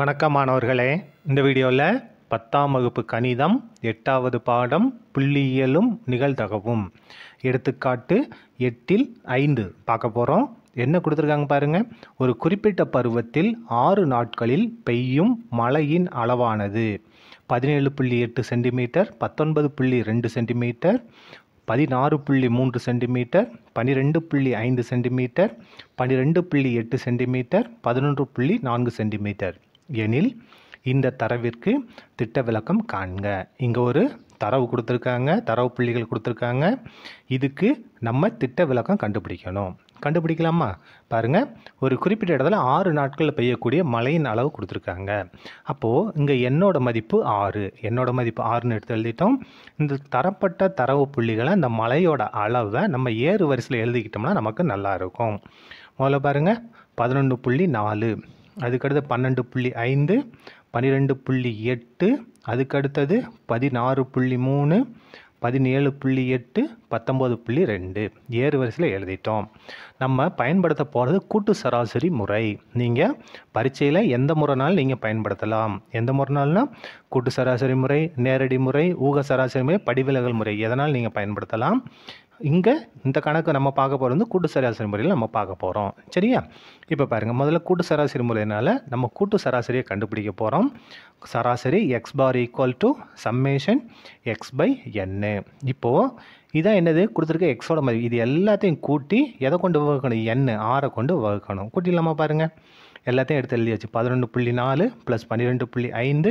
வணக்கம் மாணவர்களே இந்த வீடியோவில் பத்தாம் வகுப்பு கணிதம் எட்டாவது பாடம் புள்ளியியலும் நிகழ்தகவும் எடுத்துக்காட்டு எட்டில் ஐந்து பார்க்க போகிறோம் என்ன கொடுத்துருக்காங்க பாருங்கள் ஒரு குறிப்பிட்ட பருவத்தில் ஆறு நாட்களில் பெய்யும் மழையின் அளவானது பதினேழு புள்ளி எட்டு சென்டிமீட்டர் பத்தொன்பது புள்ளி ரெண்டு சென்டிமீட்டர் பதினாறு புள்ளி மூன்று சென்டிமீட்டர் பனிரெண்டு புள்ளி ஐந்து சென்டிமீட்டர் பனிரெண்டு புள்ளி எட்டு சென்டிமீட்டர் பதினொன்று புள்ளி நான்கு சென்டிமீட்டர் எனில் இந்த தரவிற்கு திட்ட விளக்கம் காண்க இங்கே ஒரு தரவு கொடுத்துருக்காங்க தரவு புள்ளிகள் கொடுத்துருக்காங்க இதுக்கு நம்ம திட்ட விளக்கம் கண்டுபிடிக்கணும் கண்டுபிடிக்கலாமா பாருங்கள் ஒரு குறிப்பிட்ட இடத்துல ஆறு நாட்களில் பெய்யக்கூடிய மழையின் அளவு கொடுத்துருக்காங்க அப்போது இங்கே என்னோட மதிப்பு ஆறு என்னோட மதிப்பு ஆறுன்னு எடுத்து எழுதிட்டோம் இந்த தரப்பட்ட தரவு புள்ளிகளை இந்த மலையோட அளவை நம்ம ஏறு வரிசையில் எழுதிக்கிட்டோம்னா நமக்கு நல்லா இருக்கும் முதல்ல பாருங்கள் பதினொன்று புள்ளி நாலு அதுக்கடுத்து பன்னெண்டு புள்ளி ஐந்து பன்னிரெண்டு புள்ளி எட்டு அதுக்கடுத்தது பதினாறு புள்ளி மூணு பதினேழு புள்ளி எட்டு பத்தொம்போது புள்ளி ரெண்டு ஏறு வரிசையில் எழுதிட்டோம் நம்ம பயன்படுத்த போகிறது கூட்டு சராசரி முறை நீங்கள் பரீட்சையில் எந்த முறைனாலும் நீங்கள் பயன்படுத்தலாம் எந்த முறைனால்னா கூட்டு சராசரி முறை நேரடி முறை ஊக சராசரி முறை படிவிலகல் முறை எதனால் நீங்கள் பயன்படுத்தலாம் இங்கே இந்த கணக்கு நம்ம பார்க்க போகிறது வந்து கூட்டு சராசரி முறையில் நம்ம பார்க்க போகிறோம் சரியா இப்போ பாருங்கள் முதல்ல கூட்டு சராசரி முறையினால் நம்ம கூட்டு சராசரியை கண்டுபிடிக்க போகிறோம் சராசரி x bar equal to summation x by n இப்போது இதான் என்னது கொடுத்துருக்க எக்ஸோட மதிப்பு இது எல்லாத்தையும் கூட்டி எதை கொண்டு வகுக்கணும் எண்ணு ஆரை கொண்டு வகுக்கணும் கூட்டிடலாமா பாருங்கள் எல்லாத்தையும் எடுத்து எழுதியாச்சு பதினொன்று புள்ளி நாலு ப்ளஸ் பன்னிரெண்டு புள்ளி ஐந்து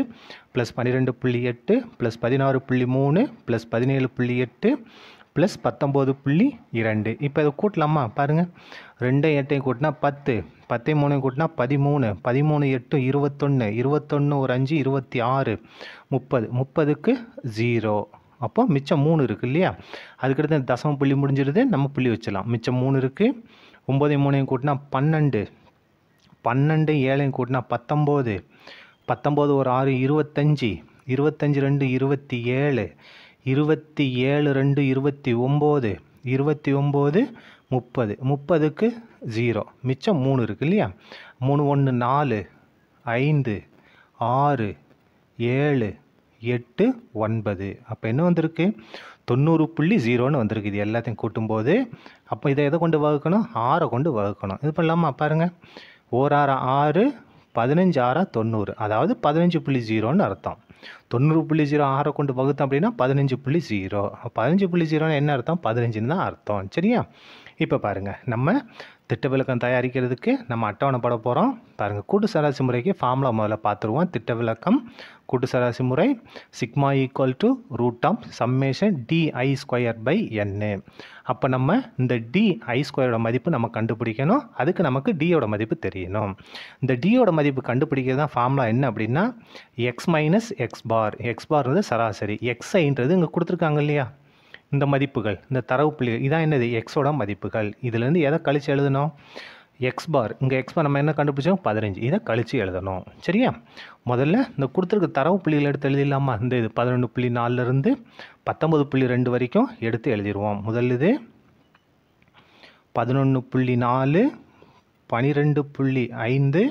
ப்ளஸ் பன்னிரெண்டு புள்ளி எட்டு ப்ளஸ் பதினாறு புள்ளி மூணு ப்ளஸ் பதினேழு புள்ளி எட்டு ப்ளஸ் பத்தொம்போது புள்ளி இரண்டு இப்போ இதை கூட்டலாமா பாருங்கள் ரெண்டு எட்டையும் கூட்டினா பத்து பத்தே மூணையும் கூட்டினா பதிமூணு பதிமூணு எட்டு இருபத்தொன்று இருபத்தொன்று ஒரு அஞ்சு இருபத்தி ஆறு முப்பது முப்பதுக்கு ஜீரோ அப்போ மிச்சம் மூணு இருக்குது இல்லையா அதுக்கடுத்து தசம புள்ளி முடிஞ்சிருது நம்ம புள்ளி வச்சிடலாம் மிச்சம் மூணு இருக்குது ஒம்பதையும் மூணையும் கூட்டினா பன்னெண்டு பன்னெண்டு ஏழையும் கூட்டினா பத்தொம்போது பத்தொம்போது ஒரு ஆறு இருபத்தஞ்சி இருபத்தஞ்சி ரெண்டு இருபத்தி ஏழு இருபத்தி ஏழு ரெண்டு இருபத்தி ஒம்பது இருபத்தி ஒம்பது முப்பது முப்பதுக்கு ஜீரோ மிச்சம் மூணு இருக்குது இல்லையா மூணு ஒன்று நாலு ஐந்து ஆறு ஏழு எட்டு ஒன்பது அப்போ என்ன வந்திருக்கு தொண்ணூறு புள்ளி ஜீரோன்னு வந்திருக்கு இது எல்லாத்தையும் கூட்டும்போது அப்போ இதை எதை கொண்டு வகுக்கணும் ஆறை கொண்டு வகுக்கணும் இது பண்ணலாமா பாருங்கள் ஓராறு ஆறு பதினஞ்சு ஆறா தொண்ணூறு அதாவது பதினஞ்சு புள்ளி ஜீரோன்னு அர்த்தம் தொண்ணூறு புள்ளி ஜீரோ ஆறை கொண்டு வகுத்தோம் அப்படின்னா பதினஞ்சு புள்ளி ஜீரோ பதினஞ்சு புள்ளி ஜீரோன்னு என்ன அர்த்தம் பதினஞ்சுன்னு தான் அர்த்தம் சரியா இப்போ பாருங்கள் நம்ம திட்ட விளக்கம் தயாரிக்கிறதுக்கு நம்ம அட்டவணைப்பட போகிறோம் பாருங்கள் கூட்டு சராசி முறைக்கு ஃபார்முலா முதல்ல பார்த்துருவோம் திட்ட விளக்கம் கூட்டு சராசி முறை sigma equal to root of summation di square by n அப்போ நம்ம இந்த டிஐ ஸ்கொயரோட மதிப்பு நம்ம கண்டுபிடிக்கணும் அதுக்கு நமக்கு டியோட மதிப்பு தெரியணும் இந்த டியோட மதிப்பு கண்டுபிடிக்கிறது தான் ஃபார்முலா என்ன அப்படின்னா x minus x bar x bar வந்து சராசரி எக்ஸ்ஐன்றது இங்கே கொடுத்துருக்காங்க இல்லையா இந்த மதிப்புகள் இந்த தரவு புள்ளிகள் இதான் என்னது எக்ஸோட மதிப்புகள் இதுலேருந்து எதை கழித்து எழுதணும் எக்ஸ் பார் இங்கே எக்ஸ் பார் நம்ம என்ன கண்டுபிடிச்சோம் பதினஞ்சு இதை கழித்து எழுதணும் சரியா முதல்ல இந்த கொடுத்துருக்க தரவு புள்ளிகள் எடுத்து எழுதிடலாமா இந்த இது பதினொன்று புள்ளி நாலுலேருந்து பத்தொம்பது புள்ளி ரெண்டு வரைக்கும் எடுத்து எழுதிடுவோம் முதல்ல இது பதினொன்று புள்ளி நாலு பனிரெண்டு புள்ளி ஐந்து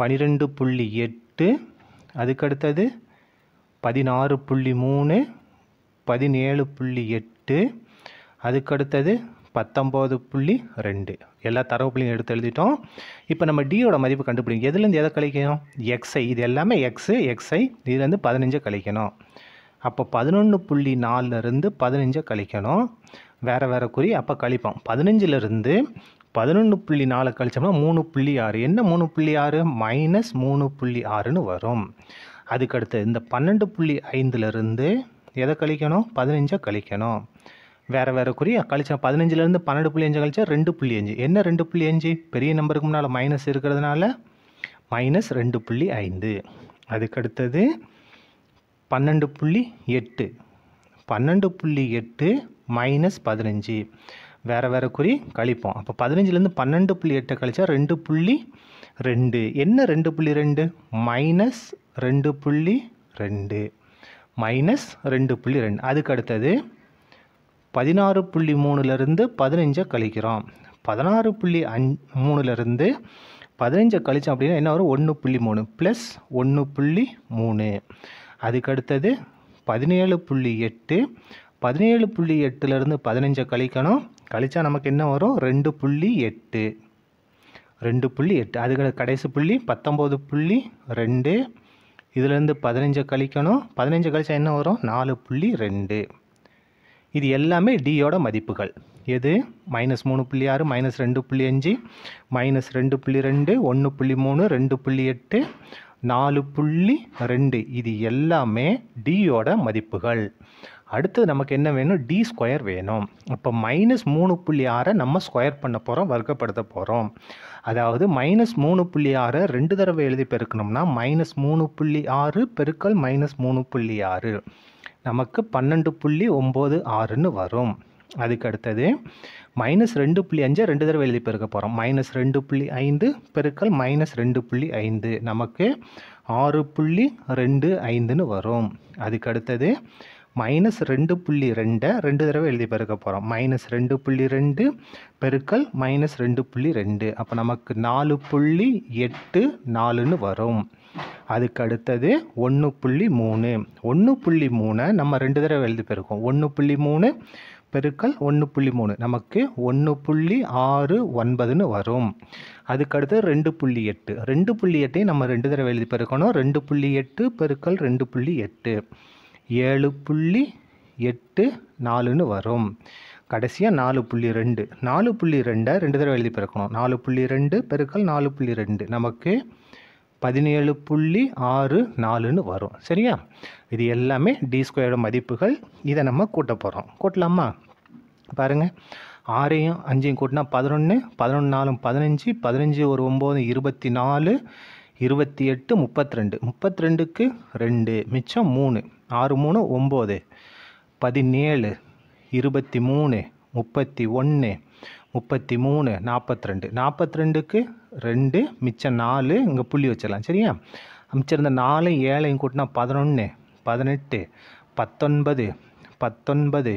பனிரெண்டு புள்ளி எட்டு அதுக்கடுத்தது பதினாறு புள்ளி மூணு பதினேழு புள்ளி எட்டு அதுக்கடுத்தது பத்தொம்போது புள்ளி ரெண்டு எல்லா தரவு புள்ளியும் எடுத்து எழுதிட்டோம் இப்போ நம்ம டியோட மதிப்பு கண்டுபிடிக்கும் எதுலேருந்து எதை கழிக்கணும் எக்ஸை இது எல்லாமே எக்ஸு எக்ஸை இதுலேருந்து பதினஞ்சை கழிக்கணும் அப்போ பதினொன்று புள்ளி நாலுலேருந்து பதினஞ்சை கழிக்கணும் வேறு வேறு குறி அப்போ கழிப்போம் பதினஞ்சுலேருந்து பதினொன்று புள்ளி நாலு கழிச்சோம்னா மூணு புள்ளி ஆறு என்ன மூணு புள்ளி ஆறு மைனஸ் மூணு புள்ளி ஆறுன்னு வரும் அதுக்கடுத்து இந்த பன்னெண்டு புள்ளி ஐந்துலேருந்து எதை கழிக்கணும் பதினஞ்சை கழிக்கணும் வேறு வேறு குறியாக கழிச்சா பதினஞ்சுலேருந்து பன்னெண்டு புள்ளி அஞ்சு கழிச்சா ரெண்டு புள்ளி அஞ்சு என்ன ரெண்டு புள்ளி அஞ்சு பெரிய நம்பருக்கு முன்னால் மைனஸ் இருக்கிறதுனால மைனஸ் ரெண்டு புள்ளி ஐந்து அதுக்கடுத்தது பன்னெண்டு புள்ளி எட்டு பன்னெண்டு புள்ளி எட்டு மைனஸ் பதினஞ்சு வேறு வேறு குறி கழிப்போம் அப்போ பதினஞ்சுலேருந்து பன்னெண்டு புள்ளி எட்டை கழிச்சா ரெண்டு புள்ளி ரெண்டு என்ன ரெண்டு புள்ளி ரெண்டு மைனஸ் ரெண்டு புள்ளி ரெண்டு மைனஸ் ரெண்டு புள்ளி ரெண்டு அதுக்கு அடுத்தது பதினாறு புள்ளி மூணுலேருந்து பதினஞ்சை கழிக்கிறோம் பதினாறு புள்ளி அஞ் மூணுலேருந்து பதினஞ்சை கழித்தோம் அப்படின்னா என்ன வரும் ஒன்று புள்ளி மூணு ப்ளஸ் ஒன்று புள்ளி மூணு அதுக்கு அடுத்தது பதினேழு புள்ளி எட்டு பதினேழு புள்ளி எட்டுலேருந்து பதினஞ்சை கழிக்கணும் கழித்தா நமக்கு என்ன வரும் ரெண்டு புள்ளி எட்டு ரெண்டு புள்ளி எட்டு அதுக்கு கடைசி புள்ளி பத்தொம்போது புள்ளி ரெண்டு இதிலேருந்து பதினஞ்சை கழிக்கணும் பதினஞ்சு கழிச்சா என்ன வரும் நாலு புள்ளி ரெண்டு இது எல்லாமே டியோட மதிப்புகள் எது மைனஸ் மூணு புள்ளி ஆறு மைனஸ் ரெண்டு புள்ளி அஞ்சு மைனஸ் ரெண்டு புள்ளி ரெண்டு ஒன்று புள்ளி மூணு ரெண்டு புள்ளி எட்டு நாலு புள்ளி ரெண்டு இது எல்லாமே டியோட மதிப்புகள் அடுத்தது நமக்கு என்ன வேணும் டி ஸ்கொயர் வேணும் அப்போ மைனஸ் மூணு புள்ளி ஆறை நம்ம ஸ்கொயர் பண்ண போகிறோம் வர்க்கப்படுத்த போகிறோம் அதாவது மைனஸ் மூணு புள்ளி ஆறை ரெண்டு தடவை எழுதி பெருக்கணும்னா மைனஸ் மூணு புள்ளி ஆறு பெருக்கல் மைனஸ் மூணு புள்ளி ஆறு நமக்கு பன்னெண்டு புள்ளி ஒம்பது ஆறுன்னு வரும் அதுக்கு அடுத்தது மைனஸ் ரெண்டு புள்ளி அஞ்சு ரெண்டு தடவை எழுதி பெருக்க போகிறோம் மைனஸ் ரெண்டு புள்ளி ஐந்து பெருக்கல் மைனஸ் ரெண்டு புள்ளி ஐந்து நமக்கு ஆறு புள்ளி ரெண்டு ஐந்துன்னு வரும் அதுக்கு அடுத்தது மைனஸ் ரெண்டு புள்ளி ரெண்டை ரெண்டு தடவை எழுதி பெருக்க போகிறோம் மைனஸ் ரெண்டு புள்ளி ரெண்டு பெருக்கல் மைனஸ் ரெண்டு புள்ளி ரெண்டு அப்போ நமக்கு நாலு புள்ளி எட்டு நாலுன்னு வரும் அதுக்கு அடுத்தது ஒன்று புள்ளி மூணு ஒன்று புள்ளி மூணை நம்ம ரெண்டு தடவை எழுதி பெருக்கோம் ஒன்று புள்ளி மூணு பெருக்கல் ஒன்று புள்ளி மூணு நமக்கு ஒன்று புள்ளி ஆறு ஒன்பதுன்னு வரும் அதுக்கடுத்து ரெண்டு புள்ளி எட்டு ரெண்டு புள்ளி எட்டையும் நம்ம ரெண்டு தடவை எழுதி பெருக்கணும் ரெண்டு புள்ளி எட்டு பெருக்கல் ரெண்டு புள்ளி எட்டு ஏழு புள்ளி எட்டு நாலுன்னு வரும் கடைசியாக நாலு புள்ளி ரெண்டு நாலு புள்ளி ரெண்டை ரெண்டு தடவை எழுதி பிறக்கணும் நாலு புள்ளி ரெண்டு பெருக்கல் நாலு புள்ளி ரெண்டு நமக்கு பதினேழு புள்ளி ஆறு நாலுன்னு வரும் சரியா இது எல்லாமே டி ஸ்கொயரோட மதிப்புகள் இதை நம்ம கூட்ட போகிறோம் கூட்டலாமா பாருங்கள் ஆறையும் அஞ்சையும் கூட்டினா பதினொன்று பதினொன்று நாலும் பதினஞ்சு பதினஞ்சு ஒரு ஒம்பது இருபத்தி நாலு இருபத்தி எட்டு முப்பத்தி ரெண்டு முப்பத்தி ரெண்டுக்கு ரெண்டு மிச்சம் மூணு ஆறு மூணு ஒம்பது பதினேழு இருபத்தி மூணு முப்பத்தி ஒன்று முப்பத்தி மூணு நாற்பத்தி ரெண்டு நாற்பத்தி ரெண்டுக்கு ரெண்டு மிச்சம் நாலு இங்கே புள்ளி வச்சிடலாம் சரியா மிச்சிருந்த நாலு ஏழையும் கூட்டினா பதினொன்று பதினெட்டு பத்தொன்பது பத்தொன்பது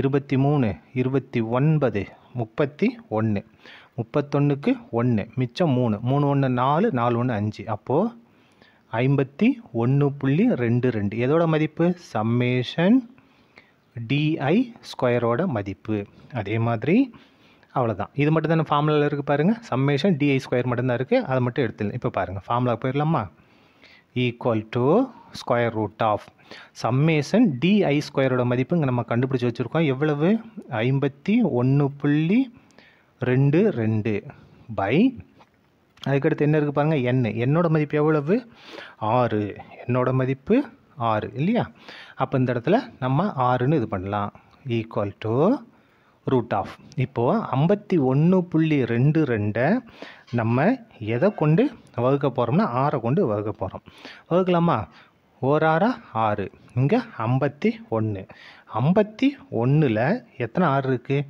இருபத்தி மூணு இருபத்தி ஒன்பது முப்பத்தி ஒன்று முப்பத்தொன்றுக்கு ஒன்று மிச்சம் மூணு மூணு ஒன்று நாலு நாலு ஒன்று அஞ்சு அப்போது ஐம்பத்தி ஒன்று புள்ளி ரெண்டு ரெண்டு எதோட மதிப்பு சம்மேஷன் டிஐ ஸ்கொயரோட மதிப்பு அதே மாதிரி அவ்வளோதான் இது மட்டும் தானே ஃபார்முலாவில் இருக்குது பாருங்கள் சம்மேஷன் டிஐ ஸ்கொயர் மட்டும்தான் இருக்குது அதை மட்டும் எடுத்துடலாம் இப்போ பாருங்கள் ஃபார்முலா போயிடலாமா equal to square root of summation di ஸ்கொயரோட மதிப்பு இங்கே நம்ம கண்டுபிடிச்சி வச்சுருக்கோம் எவ்வளவு ஐம்பத்தி ஒன்று புள்ளி ரெண்டு ரெண்டு பை அதுக்கடுத்து என்ன இருக்குது பாருங்கள் என்ன என்னோட மதிப்பு எவ்வளவு ஆறு என்னோட மதிப்பு ஆறு இல்லையா அப்போ இந்த இடத்துல நம்ம ஆறுன்னு இது பண்ணலாம் ஈக்குவல் டு ரூட் ஆஃப் இப்போது ஐம்பத்தி ஒன்று புள்ளி ரெண்டு ரெண்டை நம்ம எதை கொண்டு வகுக்க போகிறோம்னா ஆறை கொண்டு வகுக்க போகிறோம் வகுக்கலாமா ஓராரா ஆறு இங்கே ஐம்பத்தி ஒன்று ஐம்பத்தி ஒன்றில் எத்தனை ஆறு இருக்குது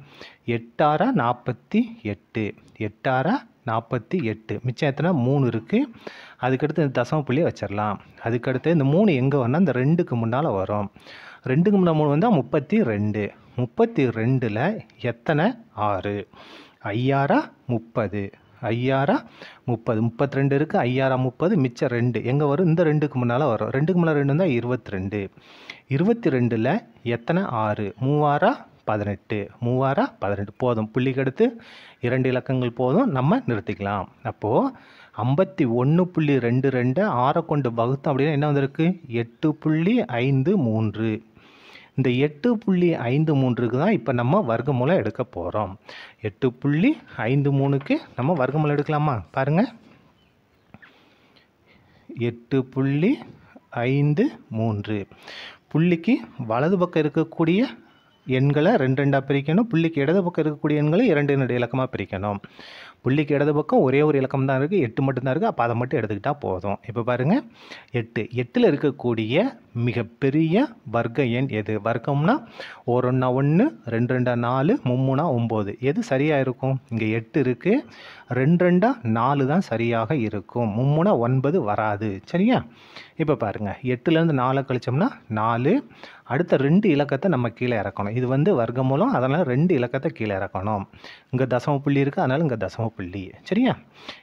எட்டாரா நாற்பத்தி எட்டு எட்டாரா நாற்பத்தி எட்டு மிச்சம் எத்தனை மூணு இருக்குது அதுக்கடுத்து இந்த தசம புள்ளியை வச்சிடலாம் அதுக்கடுத்து இந்த மூணு எங்கே வரணும் இந்த ரெண்டுக்கு முன்னால் வரும் ரெண்டுக்கு முன்னால் மூணு வந்தால் முப்பத்தி ரெண்டு முப்பத்தி ரெண்டில் எத்தனை ஆறு ஐயாரா முப்பது ஐயாரா முப்பது முப்பத்தி ரெண்டு இருக்குது ஐயாரா முப்பது மிச்சம் ரெண்டு எங்கே வரும் இந்த ரெண்டுக்கு முன்னால் வரும் ரெண்டுக்கு முன்னால் ரெண்டு வந்தால் இருபத்தி ரெண்டு இருபத்தி ரெண்டில் எத்தனை ஆறு மூவாரா பதினெட்டு மூவாரா பதினெட்டு போதும் புள்ளிக்கு இரண்டு இலக்கங்கள் போதும் நம்ம நிறுத்திக்கலாம் அப்போது ஐம்பத்தி ஒன்று புள்ளி ரெண்டு ரெண்டு ஆறை கொண்டு வகுத்தோம் அப்படின்னா என்ன வந்திருக்கு எட்டு புள்ளி ஐந்து மூன்று இந்த எட்டு புள்ளி ஐந்து மூன்றுக்கு தான் இப்போ நம்ம வர்க்கமூலம் எடுக்க போகிறோம் எட்டு புள்ளி ஐந்து மூணுக்கு நம்ம வர்க்கமூலம் எடுக்கலாமா பாருங்கள் எட்டு புள்ளி ஐந்து மூன்று புள்ளிக்கு வலது பக்கம் இருக்கக்கூடிய எண்களை ரெண்டு ரெண்டாக பிரிக்கணும் புள்ளிக்கு இடது பக்கம் இருக்கக்கூடிய எண்களை இரண்டு இரண்டு இலக்கமாக பிரிக்கணும் புள்ளிக்கு இடது பக்கம் ஒரே ஒரு இலக்கம் தான் இருக்குது எட்டு மட்டும்தான் இருக்குது அப்போ அதை மட்டும் எடுத்துக்கிட்டால் போதும் இப்போ பாருங்கள் எட்டு எட்டில் இருக்கக்கூடிய மிகப்பெரிய வர்க்க எண் எது வர்க்கம்னா ஒரு ஒன்றா ஒன்று ரெண்டு ரெண்டா நாலு மும்முனா ஒம்பது எது சரியாக இருக்கும் இங்கே எட்டு இருக்குது ரெண்டு ரெண்டா நாலு தான் சரியாக இருக்கும் மும்முனா ஒன்பது வராது சரியா இப்போ பாருங்கள் எட்டுலேருந்து நாலை கழிச்சோம்னா நாலு அடுத்த ரெண்டு இலக்கத்தை நம்ம கீழே இறக்கணும் இது வந்து வர்க்க மூலம் அதனால் ரெண்டு இலக்கத்தை கீழே இறக்கணும் இங்கே தசம புள்ளி இருக்குது அதனால் இங்கே தசம புள்ளி சரியா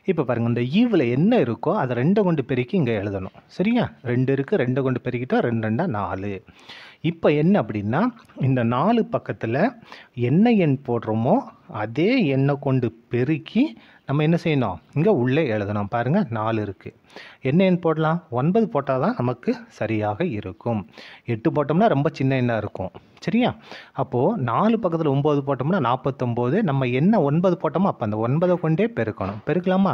இப்போ பாருங்கள் இந்த ஈவில் என்ன இருக்கோ அதை ரெண்டை கொண்டு பெருக்கி இங்கே எழுதணும் சரியா ரெண்டு இருக்குது ரெண்டை கொண்டு பெருக்கிட்டால் ரெண்டு ரெண்டாக நாலு இப்போ என்ன அப்படின்னா இந்த நாலு பக்கத்தில் என்ன எண் போடுறோமோ அதே எண்ணை கொண்டு பெருக்கி நம்ம என்ன செய்யணும் இங்கே உள்ளே எழுதணும் பாருங்கள் நாலு இருக்குது என்ன போடலாம் ஒன்பது போட்டால் தான் நமக்கு சரியாக இருக்கும் எட்டு போட்டோம்னா ரொம்ப சின்ன எண்ணாக இருக்கும் சரியா அப்போது நாலு பக்கத்தில் ஒம்பது போட்டோம்னா நாற்பத்தொம்போது நம்ம என்ன ஒன்பது போட்டோமோ அப்போ அந்த ஒன்பதை கொண்டே பெருக்கணும் பெருக்கலாமா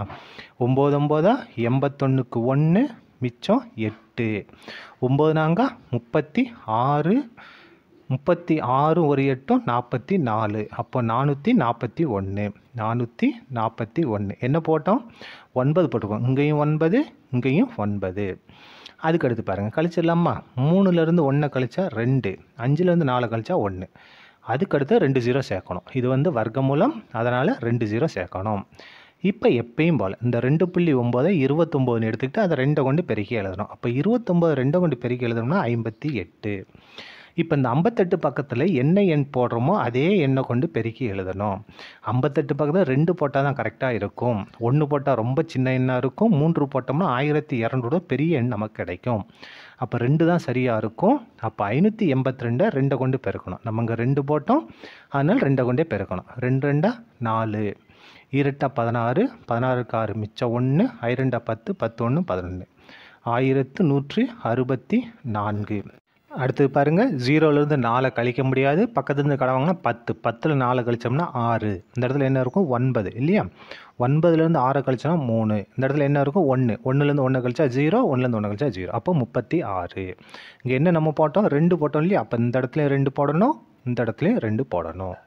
ஒம்பது ஒம்போதா எண்பத்தொன்றுக்கு ஒன்று மிச்சம் எட்டு ஒம்பது நாங்க முப்பத்தி ஆறு முப்பத்தி ஆறு ஒரு எட்டும் நாற்பத்தி நாலு அப்போ நானூற்றி நாற்பத்தி ஒன்று நானூற்றி நாற்பத்தி ஒன்று என்ன போட்டோம் ஒன்பது போட்டுக்கோம் இங்கேயும் ஒன்பது இங்கேயும் ஒன்பது அதுக்கு பாருங்கள் கழிச்சிடலாமா மூணுலேருந்து ஒன்றை கழித்தா ரெண்டு அஞ்சுலேருந்து நாலு கழிச்சா ஒன்று அதுக்கடுத்து ரெண்டு ஜீரோ சேர்க்கணும் இது வந்து வர்க்க மூலம் அதனால் ரெண்டு ஜீரோ சேர்க்கணும் இப்போ எப்பயும் போல் இந்த ரெண்டு புள்ளி ஒம்பதை இருபத்தொம்போதுன்னு எடுத்துக்கிட்டு அதை ரெண்டை கொண்டு பெருக்கி எழுதணும் அப்போ இருபத்தொம்போது ரெண்டை கொண்டு பெருக்கி எழுதணும்னா ஐம்பத்தி எட்டு இப்போ இந்த ஐம்பத்தெட்டு பக்கத்தில் என்ன எண் போடுறோமோ அதே எண்ணை கொண்டு பெருக்கி எழுதணும் ஐம்பத்தெட்டு பக்கத்தில் ரெண்டு போட்டால் தான் கரெக்டாக இருக்கும் ஒன்று போட்டால் ரொம்ப சின்ன எண்ணாக இருக்கும் மூன்று போட்டோம்னா ஆயிரத்தி இரநூறுவா பெரிய எண் நமக்கு கிடைக்கும் அப்போ ரெண்டு தான் சரியாக இருக்கும் அப்போ ஐநூற்றி எண்பத்தி ரெண்டை ரெண்டை கொண்டு பெருக்கணும் நம்ம இங்கே ரெண்டு போட்டோம் அதனால் ரெண்டை கொண்டே பெருக்கணும் ரெண்டு ரெண்டா நாலு ஈரெட்டா பதினாறு பதினாறுக்கு ஆறு மிச்சம் ஒன்று ஐரெண்டா பத்து பத்து ஒன்று பதினொன்று ஆயிரத்து நூற்றி அறுபத்தி நான்கு அடுத்தது பாருங்கள் ஜீரோலேருந்து நாலை கழிக்க முடியாது பக்கத்துலேருந்து கடை வாங்கினா பத்து பத்தில் நாலை கழிச்சோம்னா ஆறு இந்த இடத்துல என்ன இருக்கும் ஒன்பது இல்லையா ஒன்பதுலேருந்து ஆறை கழிச்சோம்னா மூணு இந்த இடத்துல என்ன இருக்கும் ஒன்று ஒன்றுலேருந்து ஒன்று கழிச்சா ஜீரோ ஒன்றுலேருந்து ஒன்று கழிச்சா ஜீரோ அப்போ முப்பத்தி ஆறு இங்கே என்ன நம்ம போட்டோம் ரெண்டு போட்டோம் இல்லையா அப்போ இந்த இடத்துலையும் ரெண்டு போடணும் இந்த இடத்துலையும் ரெண்டு போடணும்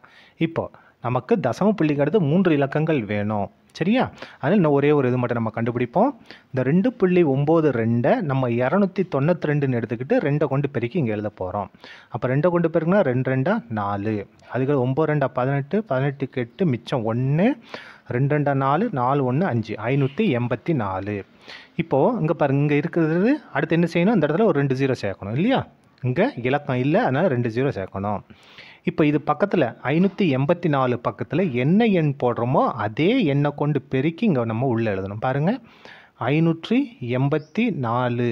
இப்போ நமக்கு தசம புள்ளிக்கு அடுத்து மூன்று இலக்கங்கள் வேணும் சரியா அதனால் இன்னும் ஒரே ஒரு இது மட்டும் நம்ம கண்டுபிடிப்போம் இந்த ரெண்டு புள்ளி ஒம்பது ரெண்டை நம்ம இரநூத்தி தொண்ணூற்றி ரெண்டுன்னு எடுத்துக்கிட்டு ரெண்டை கொண்டு பெருக்கி இங்கே எழுத போகிறோம் அப்போ ரெண்டை கொண்டு பெருக்குனா ரெண்டு ரெண்டா நாலு அதுக்கு ஒம்பது ரெண்டா பதினெட்டு பதினெட்டுக்கு எட்டு மிச்சம் ஒன்று ரெண்டு ரெண்டா நாலு நாலு ஒன்று அஞ்சு ஐநூற்றி எண்பத்தி நாலு இப்போது இங்கே பாரு இங்கே இருக்கிறது அடுத்து என்ன செய்யணும் இந்த இடத்துல ஒரு ரெண்டு ஜீரோ சேர்க்கணும் இல்லையா இங்கே இலக்கம் இல்லை அதனால் ரெண்டு ஜீரோ சேர்க்கணும் இப்போ இது பக்கத்தில் ஐநூற்றி எண்பத்தி நாலு பக்கத்தில் என்ன எண் போடுறோமோ அதே எண்ணை கொண்டு பெருக்கி இங்கே நம்ம உள்ளே எழுதணும் பாருங்கள் ஐநூற்றி எண்பத்தி நாலு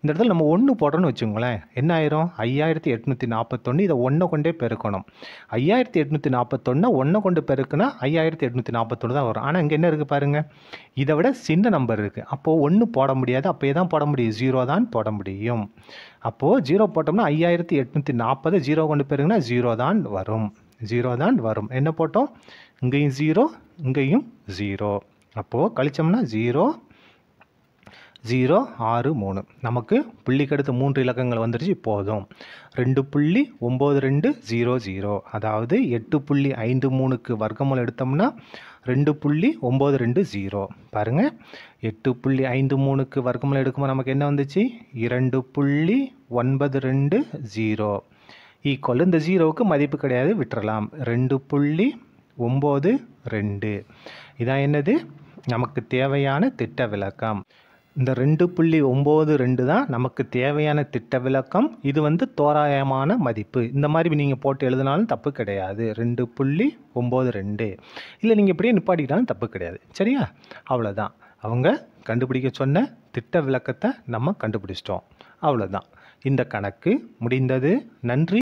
இந்த இடத்துல நம்ம ஒன்று போடுறோன்னு வச்சுக்கோங்களேன் என்ன ஆயிரும் ஐயாயிரத்தி எட்நூற்றி நாற்பத்தொன்று இதை ஒன்றை கொண்டே பெருக்கணும் ஐயாயிரத்தி எட்நூற்றி நாற்பத்தொன்னு ஒன்றை கொண்டு பெருக்குனா ஐயாயிரத்தி எட்நூற்றி நாற்பத்தொன்று தான் வரும் ஆனால் இங்கே என்ன இருக்குது பாருங்கள் இதை விட சின்ன நம்பர் இருக்குது அப்போது ஒன்று போட முடியாது அப்போ தான் போட முடியும் ஜீரோ தான் போட முடியும் அப்போது ஜீரோ போட்டோம்னா ஐயாயிரத்தி எட்நூற்றி நாற்பது ஜீரோ கொண்டு பெருக்குனா ஜீரோ தான் வரும் ஜீரோ தான் வரும் என்ன போட்டோம் இங்கேயும் ஜீரோ இங்கேயும் ஜீரோ அப்போது கழித்தோம்னா ஜீரோ ஜீரோ ஆறு மூணு நமக்கு புள்ளிக்கு அடுத்து மூன்று இலக்கங்கள் வந்துருச்சு போதும் ரெண்டு புள்ளி ஒம்பது ரெண்டு ஜீரோ ஜீரோ அதாவது எட்டு புள்ளி ஐந்து மூணுக்கு வர்க்கமூலம் எடுத்தோம்னா ரெண்டு புள்ளி ஒம்பது ரெண்டு ஜீரோ பாருங்கள் எட்டு புள்ளி ஐந்து மூணுக்கு வர்க்கமூலம் எடுக்கும்போது நமக்கு என்ன வந்துச்சு இரண்டு புள்ளி ஒன்பது ரெண்டு ஜீரோ ஈக்குவல் இந்த ஜீரோவுக்கு மதிப்பு கிடையாது விட்டுறலாம் ரெண்டு புள்ளி ஒம்பது ரெண்டு இதான் என்னது நமக்கு தேவையான திட்ட விளக்கம் இந்த ரெண்டு புள்ளி ஒம்பது ரெண்டு தான் நமக்கு தேவையான திட்ட விளக்கம் இது வந்து தோராயமான மதிப்பு இந்த மாதிரி நீங்கள் போட்டு எழுதினாலும் தப்பு கிடையாது ரெண்டு புள்ளி ஒம்பது ரெண்டு இல்லை நீங்கள் இப்படியே நிப்பாட்டிக்கிட்டாலும் தப்பு கிடையாது சரியா அவ்வளோதான் அவங்க கண்டுபிடிக்க சொன்ன திட்ட விளக்கத்தை நம்ம கண்டுபிடிச்சிட்டோம் அவ்வளோதான் இந்த கணக்கு முடிந்தது நன்றி